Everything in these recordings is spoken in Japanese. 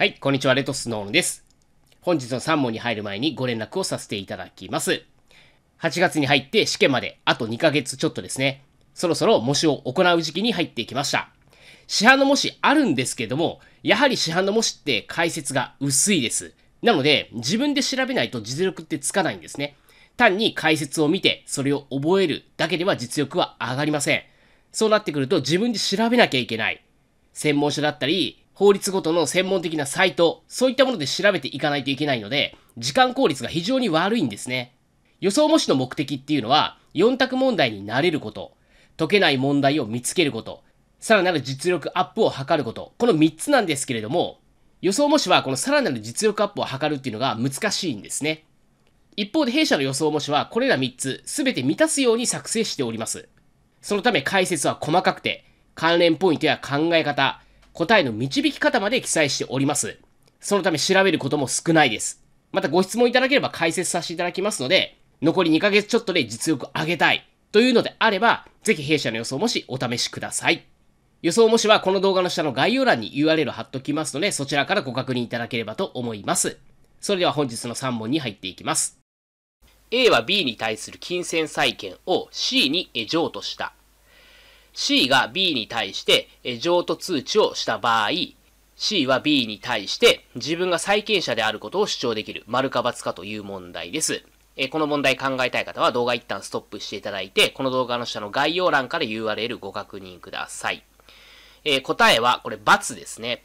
はい、こんにちは、レトスノーンです。本日の3問に入る前にご連絡をさせていただきます。8月に入って試験まであと2ヶ月ちょっとですね。そろそろ模試を行う時期に入ってきました。市販の模試あるんですけども、やはり市販の模試って解説が薄いです。なので、自分で調べないと実力ってつかないんですね。単に解説を見て、それを覚えるだけでは実力は上がりません。そうなってくると自分で調べなきゃいけない。専門書だったり、法律ごとの専門的なサイト、そういったもので調べていかないといけないので、時間効率が非常に悪いんですね。予想模試の目的っていうのは、4択問題に慣れること、解けない問題を見つけること、さらなる実力アップを図ること、この3つなんですけれども、予想模試はこのさらなる実力アップを図るっていうのが難しいんですね。一方で弊社の予想模試はこれら3つ全て満たすように作成しております。そのため解説は細かくて、関連ポイントや考え方、答えの導き方まで記載しております。そのため調べることも少ないです。またご質問いただければ解説させていただきますので、残り2ヶ月ちょっとで実力上げたいというのであれば、ぜひ弊社の予想模試お試しください。予想模試はこの動画の下の概要欄に URL 貼っときますので、そちらからご確認いただければと思います。それでは本日の3問に入っていきます。A は B に対する金銭債権を C に譲渡した。C が B に対してえ譲渡通知をした場合、C は B に対して自分が債権者であることを主張できる、丸か×かという問題です。えこの問題考えたい方は動画一旦ストップしていただいて、この動画の下の概要欄から URL ご確認ください。え答えは、これ×ですね。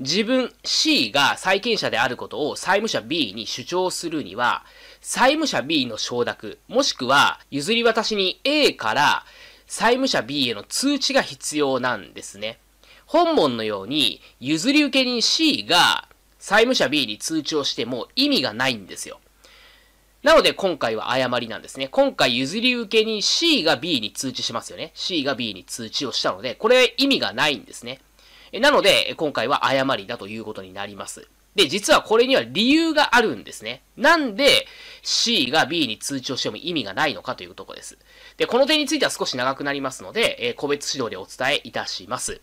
自分 C が債権者であることを債務者 B に主張するには、債務者 B の承諾、もしくは譲り渡しに A から債務者 B への通知が必要なんですね。本文のように、譲り受け人 C が債務者 B に通知をしても意味がないんですよ。なので今回は誤りなんですね。今回譲り受けに C が B に通知しますよね。C が B に通知をしたので、これ意味がないんですね。なので今回は誤りだということになります。で、実はこれには理由があるんですね。なんで C が B に通知をしても意味がないのかというとこです。で、この点については少し長くなりますので、えー、個別指導でお伝えいたします。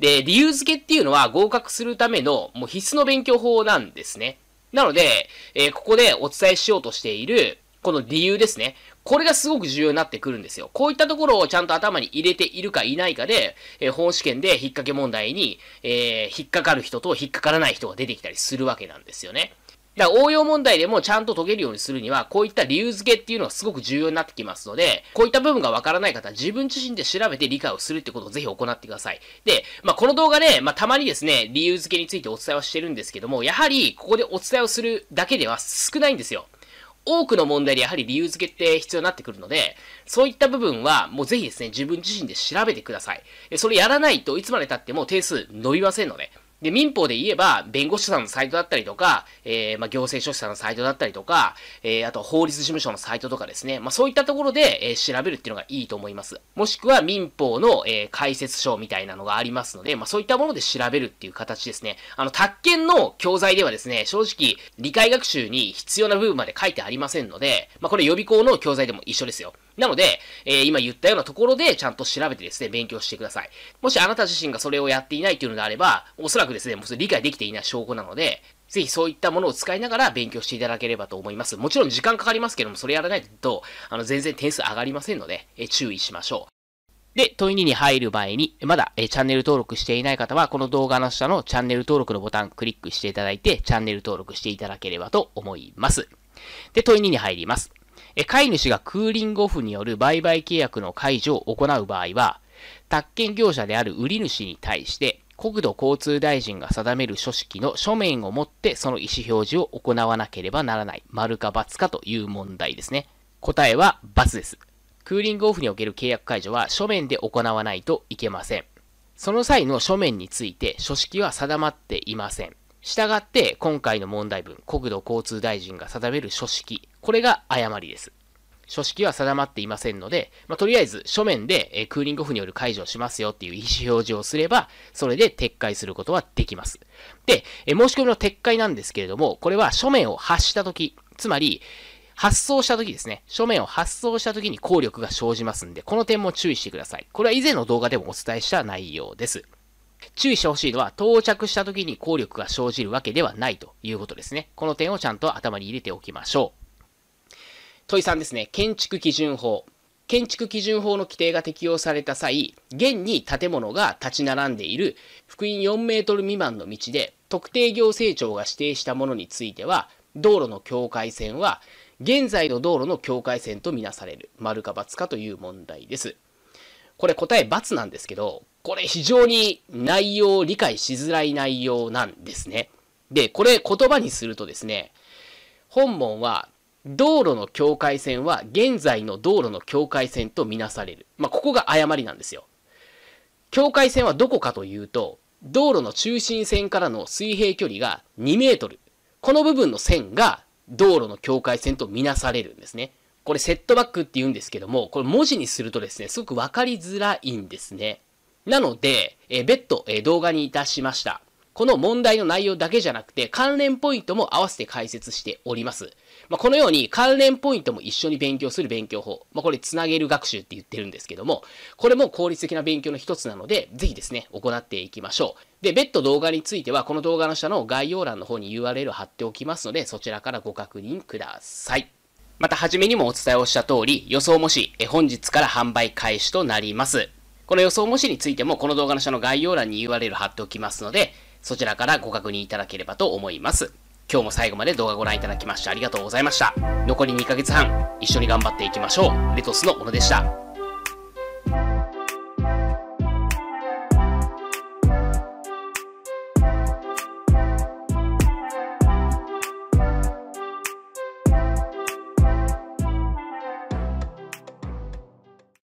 で、理由付けっていうのは合格するためのもう必須の勉強法なんですね。なので、えー、ここでお伝えしようとしている、この理由ですね。これがすごく重要になってくるんですよ。こういったところをちゃんと頭に入れているかいないかで、えー、本試験で引っ掛け問題に、えー、引っかかる人と引っかからない人が出てきたりするわけなんですよね。だから応用問題でもちゃんと解けるようにするには、こういった理由付けっていうのがすごく重要になってきますので、こういった部分がわからない方は自分自身で調べて理解をするってことをぜひ行ってください。で、まあ、この動画で、まあ、たまにですね、理由付けについてお伝えはしてるんですけども、やはりここでお伝えをするだけでは少ないんですよ。多くの問題でやはり理由付けって必要になってくるので、そういった部分はもうぜひですね、自分自身で調べてください。それやらないといつまで経っても定数伸びませんので、で、民法で言えば、弁護士さんのサイトだったりとか、えー、まあ、行政書士さんのサイトだったりとか、えー、あと法律事務所のサイトとかですね、まあ、そういったところで、えー、調べるっていうのがいいと思います。もしくは民法の、え解説書みたいなのがありますので、まあ、そういったもので調べるっていう形ですね。あの、宅建の教材ではですね、正直、理解学習に必要な部分まで書いてありませんので、まあ、これ予備校の教材でも一緒ですよ。なので、えー、今言ったようなところでちゃんと調べてですね、勉強してください。もしあなた自身がそれをやっていないというのであれば、おそらくですね、もう理解できていない証拠なので、ぜひそういったものを使いながら勉強していただければと思います。もちろん時間かかりますけども、それやらないと、あの、全然点数上がりませんので、え注意しましょう。で、問い2に入る前に、まだ、えチャンネル登録していない方は、この動画の下のチャンネル登録のボタンクリックしていただいて、チャンネル登録していただければと思います。で、問い2に入ります。え飼い主がクーリングオフによる売買契約の解除を行う場合は、宅建業者である売り主に対して、国土交通大臣が定める書式の書面を持ってその意思表示を行わなければならない。丸か×かという問題ですね。答えは×です。クーリングオフにおける契約解除は書面で行わないといけません。その際の書面について書式は定まっていません。したがって今回の問題文、国土交通大臣が定める書式これが誤りです。書式は定まっていませんので、まあ、とりあえず書面で、えクーリングオフによる解除をしますよっていう意思表示をすれば、それで撤回することはできます。で、え申し込みの撤回なんですけれども、これは書面を発したとき、つまり、発送したときですね、書面を発送したときに効力が生じますんで、この点も注意してください。これは以前の動画でもお伝えした内容です。注意してほしいのは、到着したときに効力が生じるわけではないということですね。この点をちゃんと頭に入れておきましょう。問いんですね。建築基準法。建築基準法の規定が適用された際、現に建物が立ち並んでいる福音4メートル未満の道で、特定行政庁が指定したものについては、道路の境界線は、現在の道路の境界線とみなされる。丸か×かという問題です。これ答え×なんですけど、これ非常に内容を理解しづらい内容なんですね。で、これ言葉にするとですね、本門は道路の境界線は現在の道路の境界線とみなされる。まあ、ここが誤りなんですよ。境界線はどこかというと、道路の中心線からの水平距離が2メートル。この部分の線が道路の境界線とみなされるんですね。これセットバックって言うんですけども、これ文字にするとですね、すごくわかりづらいんですね。なので、え別途、え動画にいたしました。この問題の内容だけじゃなくて、関連ポイントも合わせて解説しております。まあ、このように関連ポイントも一緒に勉強する勉強法。まあ、これ、つなげる学習って言ってるんですけども、これも効率的な勉強の一つなので、ぜひですね、行っていきましょう。で、別途動画については、この動画の下の概要欄の方に URL を貼っておきますので、そちらからご確認ください。また、初めにもお伝えをした通り、予想模試、本日から販売開始となります。この予想模試についても、この動画の下の概要欄に URL 貼っておきますので、そちらからご確認いただければと思います。今日も最後まで動画ご覧いただきましてありがとうございました。残り2ヶ月半、一緒に頑張っていきましょう。レトスの小野でした。